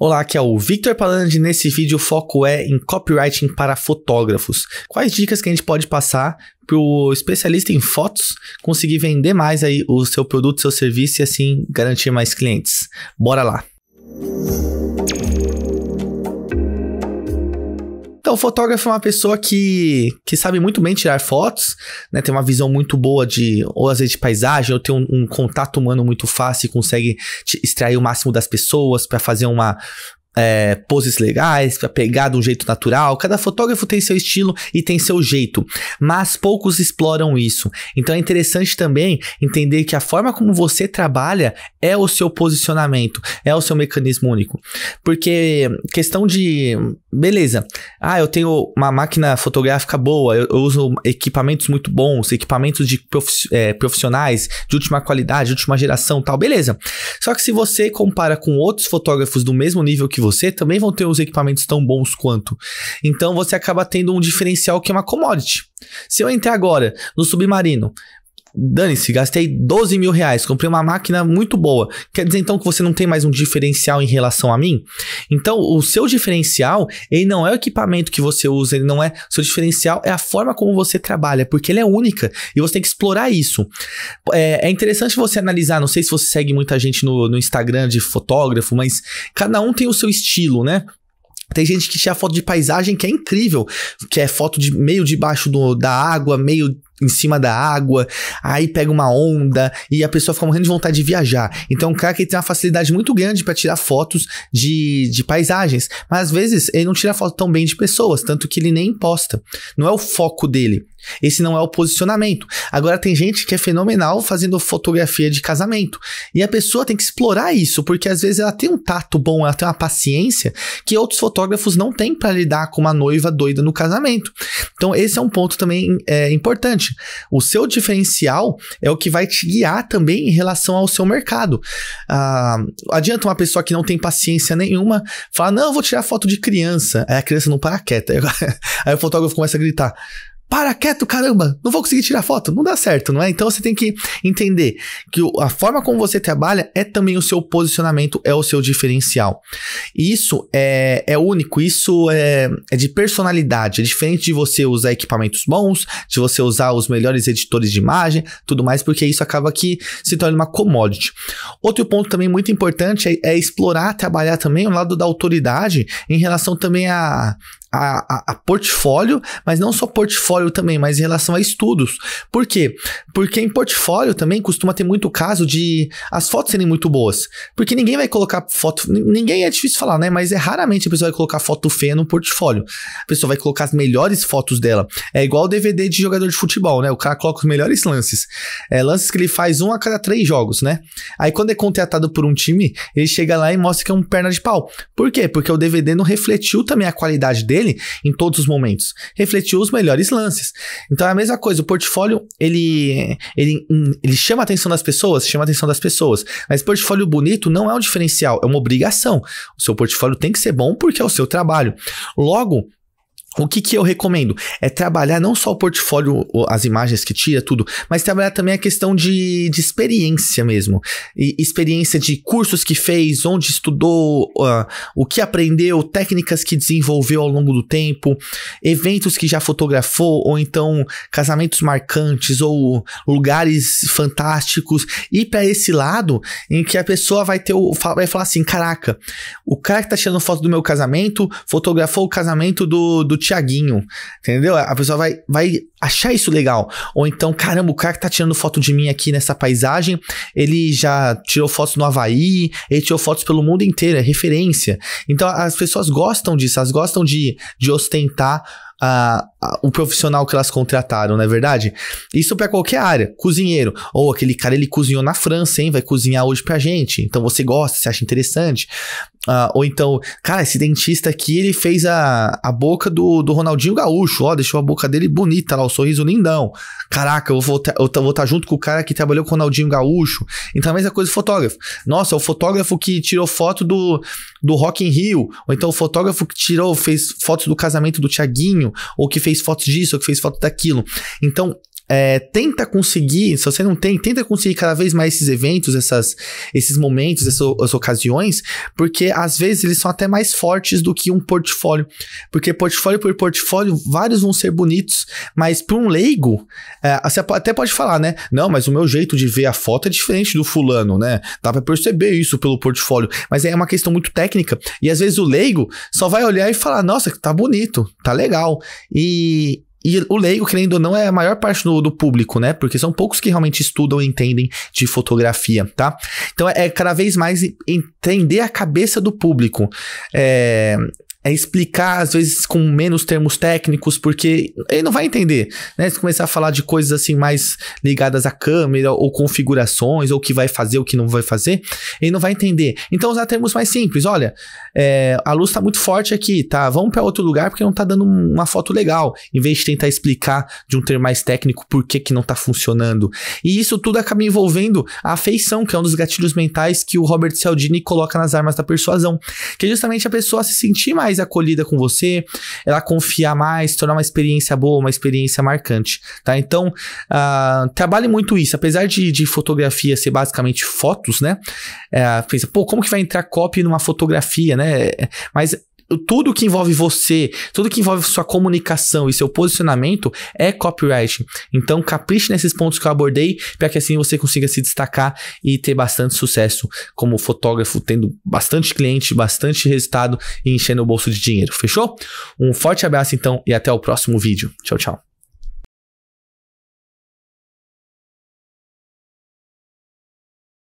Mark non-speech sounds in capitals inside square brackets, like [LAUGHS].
Olá, aqui é o Victor Palandi. Nesse vídeo o foco é em copywriting para fotógrafos. Quais dicas que a gente pode passar para o especialista em fotos conseguir vender mais aí o seu produto, seu serviço e assim garantir mais clientes? Bora lá! fotógrafo é uma pessoa que, que sabe muito bem tirar fotos, né? Tem uma visão muito boa de, ou às vezes de paisagem, ou tem um, um contato humano muito fácil e consegue extrair o máximo das pessoas para fazer uma, é, poses legais, para pegar de um jeito natural. Cada fotógrafo tem seu estilo e tem seu jeito, mas poucos exploram isso. Então é interessante também entender que a forma como você trabalha é o seu posicionamento, é o seu mecanismo único. Porque questão de beleza, ah, eu tenho uma máquina fotográfica boa, eu, eu uso equipamentos muito bons, equipamentos de prof, é, profissionais de última qualidade, de última geração, tal, beleza. Só que se você compara com outros fotógrafos do mesmo nível que você você também vão ter os equipamentos tão bons quanto. Então você acaba tendo um diferencial que é uma commodity. Se eu entrar agora no submarino, dane-se, gastei 12 mil reais, comprei uma máquina muito boa. Quer dizer então que você não tem mais um diferencial em relação a mim? Então, o seu diferencial, ele não é o equipamento que você usa, ele não é. Seu diferencial é a forma como você trabalha, porque ele é única e você tem que explorar isso. É, é interessante você analisar, não sei se você segue muita gente no, no Instagram de fotógrafo, mas cada um tem o seu estilo, né? Tem gente que tinha foto de paisagem que é incrível, que é foto de meio debaixo do, da água, meio em cima da água, aí pega uma onda e a pessoa fica morrendo de vontade de viajar. Então, o cara que tem uma facilidade muito grande para tirar fotos de, de paisagens, mas às vezes ele não tira foto tão bem de pessoas, tanto que ele nem posta. Não é o foco dele. Esse não é o posicionamento. Agora tem gente que é fenomenal fazendo fotografia de casamento. E a pessoa tem que explorar isso, porque às vezes ela tem um tato bom, ela tem uma paciência que outros fotógrafos não têm para lidar com uma noiva doida no casamento. Então esse é um ponto também é, importante seguinte: o seu diferencial é o que vai te guiar também em relação ao seu mercado. Ah, adianta uma pessoa que não tem paciência nenhuma falar: não, eu vou tirar foto de criança. Aí a criança não para quieta. [LAUGHS] Aí o fotógrafo começa a gritar: para quieto, caramba, não vou conseguir tirar foto. Não dá certo, não é? Então você tem que entender que a forma como você trabalha é também o seu posicionamento, é o seu diferencial. E isso é, é único, isso é, é de personalidade. É diferente de você usar equipamentos bons, de você usar os melhores editores de imagem, tudo mais, porque isso acaba que se torna uma commodity. Outro ponto também muito importante é, é explorar, trabalhar também o lado da autoridade em relação também a, a, a, a, portfólio, mas não só portfólio também, mas em relação a estudos. Por quê? Porque em portfólio também costuma ter muito caso de as fotos serem muito boas. Porque ninguém vai colocar foto. Ninguém é difícil falar, né? Mas é raramente a pessoa vai colocar foto feia no portfólio. A pessoa vai colocar as melhores fotos dela. É igual o DVD de jogador de futebol, né? O cara coloca os melhores lances. É, lances que ele faz um a cada três jogos, né? Aí quando é contratado por um time, ele chega lá e mostra que é um perna de pau. Por quê? Porque o DVD não refletiu também a qualidade dele dele em todos os momentos. Refletiu os melhores lances. Então é a mesma coisa, o portfólio, ele, ele, hum, ele chama a atenção das pessoas, chama a atenção das pessoas. Mas portfólio bonito não é um diferencial, é uma obrigação. O seu portfólio tem que ser bom porque é o seu trabalho. Logo, o que, que eu recomendo? É trabalhar não só o portfólio, as imagens que tira, tudo, mas trabalhar também a questão de, de experiência mesmo. E experiência de cursos que fez, onde estudou, uh, o que aprendeu, técnicas que desenvolveu ao longo do tempo, eventos que já fotografou, ou então casamentos marcantes, ou lugares fantásticos. E para esse lado em que a pessoa vai ter o, vai falar assim: caraca, o cara que tá tirando foto do meu casamento fotografou o casamento do, do Tiaguinho, entendeu? A pessoa vai, vai achar isso legal. Ou então, caramba, o cara que tá tirando foto de mim aqui nessa paisagem, ele já tirou fotos no Havaí, ele tirou fotos pelo mundo inteiro, é referência. Então, as pessoas gostam disso, elas gostam de, de ostentar a. Uh, o profissional que elas contrataram, não é verdade? Isso para qualquer área, cozinheiro, ou aquele cara ele cozinhou na França, hein, vai cozinhar hoje pra gente. Então você gosta, você acha interessante. Uh, ou então, cara, esse dentista aqui, ele fez a, a boca do, do Ronaldinho Gaúcho, ó, deixou a boca dele bonita lá, o sorriso lindão. Caraca, eu vou tá, estar tá, tá junto com o cara que trabalhou com o Ronaldinho Gaúcho. Então a mesma coisa do fotógrafo. Nossa, o fotógrafo que tirou foto do, do Rock in Rio, ou então o fotógrafo que tirou, fez fotos do casamento do Tiaguinho, ou que fez fez fotos disso, ou que fez foto daquilo. Então, é, tenta conseguir, se você não tem, tenta conseguir cada vez mais esses eventos, essas, esses momentos, essas, essas, ocasiões, porque às vezes eles são até mais fortes do que um portfólio. Porque portfólio por portfólio, vários vão ser bonitos, mas para um leigo, é, você até pode falar, né? Não, mas o meu jeito de ver a foto é diferente do fulano, né? Dá para perceber isso pelo portfólio, mas é uma questão muito técnica. E às vezes o leigo só vai olhar e falar: nossa, tá bonito, tá legal. E, e o leigo, querendo ou não, é a maior parte do, do público, né? Porque são poucos que realmente estudam e entendem de fotografia, tá? Então é, é cada vez mais entender a cabeça do público. É, é explicar, às vezes, com menos termos técnicos, porque ele não vai entender, né? Se começar a falar de coisas assim mais ligadas à câmera, ou configurações, ou o que vai fazer, o que não vai fazer, ele não vai entender. Então usar termos mais simples, olha, é, a luz está muito forte aqui, tá? Vamos para outro lugar porque não está dando uma foto legal, em vez de tentar explicar de um termo mais técnico por que, que não está funcionando. E isso tudo acaba envolvendo a afeição, que é um dos gatilhos mentais que o Robert Cialdini coloca nas armas da persuasão, que é justamente a pessoa se sentir mais mais acolhida com você, ela confiar mais, tornar uma experiência boa, uma experiência marcante, tá? Então, uh, trabalhe muito isso. Apesar de, de fotografia ser basicamente fotos, né? É, pensa, pô, como que vai entrar copy numa fotografia, né? É, mas tudo que envolve você, tudo que envolve sua comunicação e seu posicionamento é copyright. Então, capriche nesses pontos que eu abordei, para que assim você consiga se destacar e ter bastante sucesso como fotógrafo, tendo bastante cliente, bastante resultado e enchendo o bolso de dinheiro. Fechou? Um forte abraço então e até o próximo vídeo. Tchau, tchau.